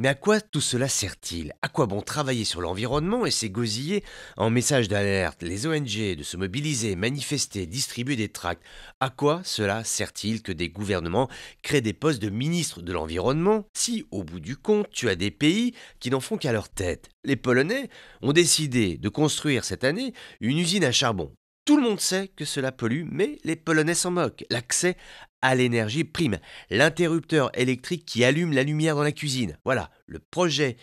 Mais à quoi tout cela sert-il À quoi bon travailler sur l'environnement et s'égosiller en message d'alerte, les ONG, de se mobiliser, manifester, distribuer des tracts À quoi cela sert-il que des gouvernements créent des postes de ministres de l'environnement si, au bout du compte, tu as des pays qui n'en font qu'à leur tête Les Polonais ont décidé de construire cette année une usine à charbon tout le monde sait que cela pollue, mais les Polonais s'en moquent. L'accès à l'énergie prime. L'interrupteur électrique qui allume la lumière dans la cuisine. Voilà, le projet,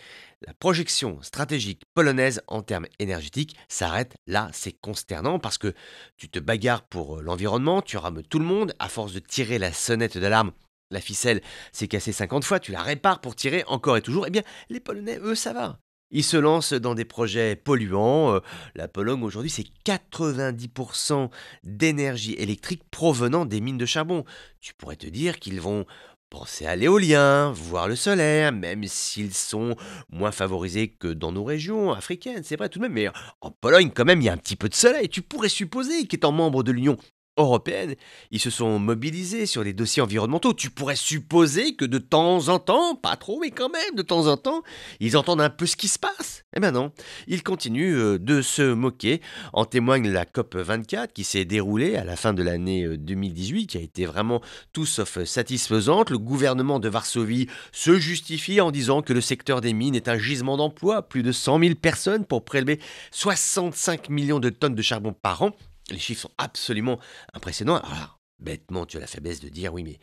la projection stratégique polonaise en termes énergétiques s'arrête là. C'est consternant parce que tu te bagarres pour euh, l'environnement, tu rames tout le monde, à force de tirer la sonnette d'alarme la ficelle s'est cassée 50 fois, tu la répares pour tirer encore et toujours, eh bien les Polonais, eux, ça va. Ils se lancent dans des projets polluants. Euh, La Pologne aujourd'hui, c'est 90% d'énergie électrique provenant des mines de charbon. Tu pourrais te dire qu'ils vont penser à l'éolien, voir le solaire, même s'ils sont moins favorisés que dans nos régions africaines, c'est vrai tout de même, mais en Pologne quand même il y a un petit peu de soleil, tu pourrais supposer qu'étant membre de l'Union européenne, ils se sont mobilisés sur les dossiers environnementaux. Tu pourrais supposer que de temps en temps, pas trop, mais quand même, de temps en temps, ils entendent un peu ce qui se passe. Eh bien non, ils continuent euh, de se moquer. En témoigne la COP 24 qui s'est déroulée à la fin de l'année 2018, euh, qui a été vraiment tout sauf euh, satisfaisante. Le gouvernement de Varsovie se justifie en disant que le secteur des mines est un gisement d'emploi, plus de 100 000 personnes pour prélever 65 millions de tonnes de charbon par an. Les chiffres sont absolument impressionnants. Alors, Bêtement, tu as la faiblesse de dire oui, mais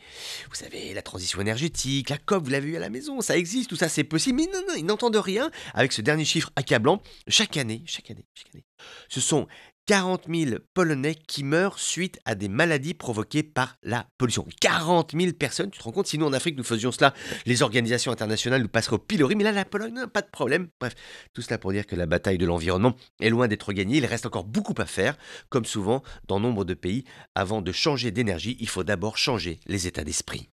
vous savez, la transition énergétique, la COP, vous l'avez eu à la maison, ça existe, tout ça c'est possible. Mais non, non, ils n'entendent rien avec ce dernier chiffre accablant. Chaque année, chaque année, chaque année, ce sont 40 000 Polonais qui meurent suite à des maladies provoquées par la pollution. 40 000 personnes, tu te rends compte, si nous en Afrique nous faisions cela, les organisations internationales nous passeraient au pilori, mais là la Pologne, hein, pas de problème. Bref, tout cela pour dire que la bataille de l'environnement est loin d'être gagnée, il reste encore beaucoup à faire, comme souvent dans nombre de pays, avant de changer d'énergie, il faut d'abord changer les états d'esprit.